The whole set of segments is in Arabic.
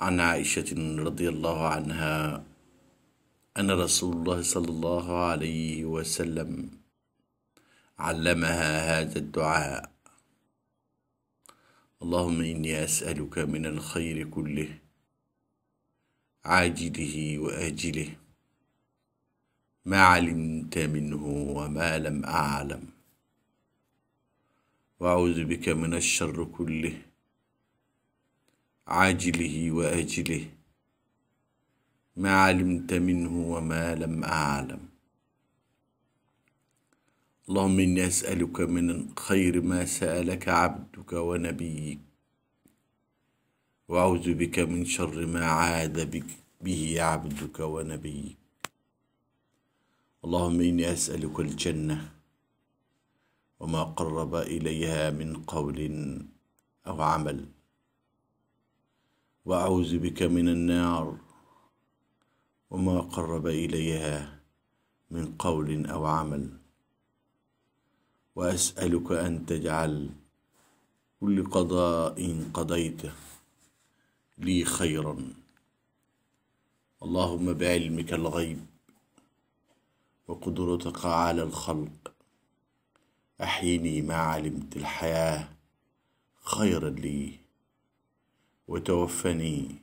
عن عائشة رضي الله عنها أن رسول الله صلى الله عليه وسلم علمها هذا الدعاء اللهم إني أسألك من الخير كله عاجله وآجله ما علمت منه وما لم أعلم وأعوذ بك من الشر كله عاجله واجله ما علمت منه وما لم اعلم اللهم اني اسالك من خير ما سالك عبدك ونبيك واعوذ بك من شر ما عاد به عبدك ونبيك اللهم اني اسالك الجنه وما قرب اليها من قول او عمل واعوذ بك من النار وما قرب اليها من قول او عمل واسالك ان تجعل كل قضاء قضيته لي خيرا اللهم بعلمك الغيب وقدرتك على الخلق احيني ما علمت الحياه خيرا لي وتوفني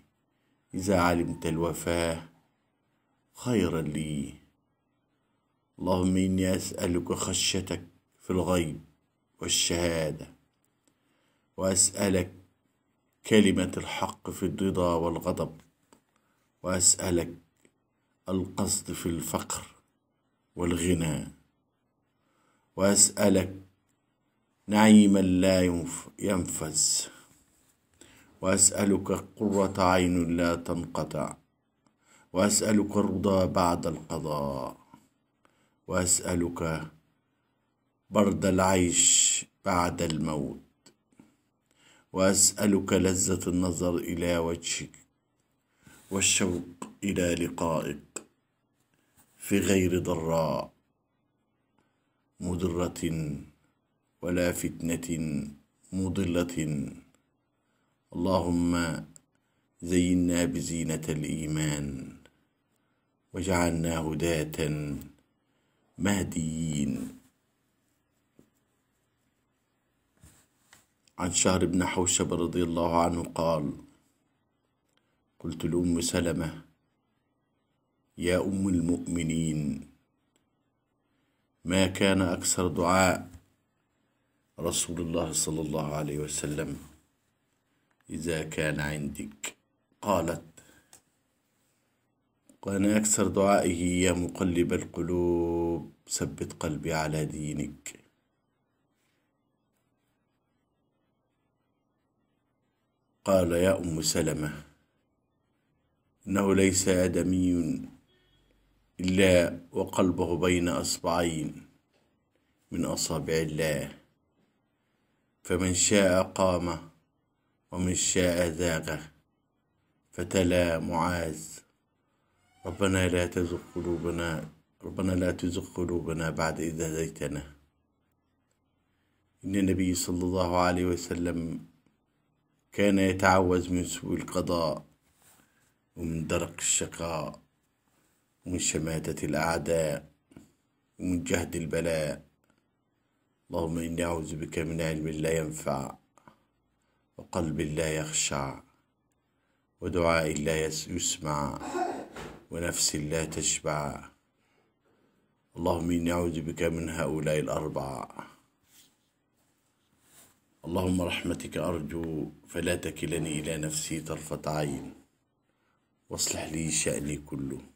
إذا علمت الوفاة خيرا لي اللهم إني أسألك خشيتك في الغيب والشهادة وأسألك كلمة الحق في الرضا والغضب وأسألك القصد في الفقر والغنى وأسألك نعيما لا ينفذ وأسألك قرة عين لا تنقطع وأسألك الرضا بعد القضاء وأسألك برد العيش بعد الموت وأسألك لذة النظر إلى وجهك والشوق إلى لقائك في غير ضراء مضرة ولا فتنة مضلة اللهم زينا بزينة الإيمان وجعلنا هداة مهديين عن شهر بن حوشب رضي الله عنه قال قلت لأم سلمة يا أم المؤمنين ما كان أكثر دعاء رسول الله صلى الله عليه وسلم إذا كان عندك قالت وأنا أكثر دعائه يا مقلب القلوب ثبت قلبي على دينك قال يا أم سلمة إنه ليس آدمي إلا وقلبه بين أصبعين من أصابع الله فمن شاء قام ومن شاء ذاقه فتلا معاذ ربنا لا تزغ قلوبنا ربنا لا تزغ قلوبنا بعد إذ هديتنا إن النبي صلى الله عليه وسلم كان يتعوذ من سوء القضاء ومن درق الشقاء ومن شماتة الأعداء ومن جهد البلاء اللهم إني أعوذ بك من علم لا ينفع وقلب لا يخشع ودعاء لا يسمع ونفس لا تشبع اللهم إني أعوذ بك من هؤلاء الأربعة اللهم رحمتك أرجو فلا تكلني إلى نفسي طرفة عين واصلح لي شأني كله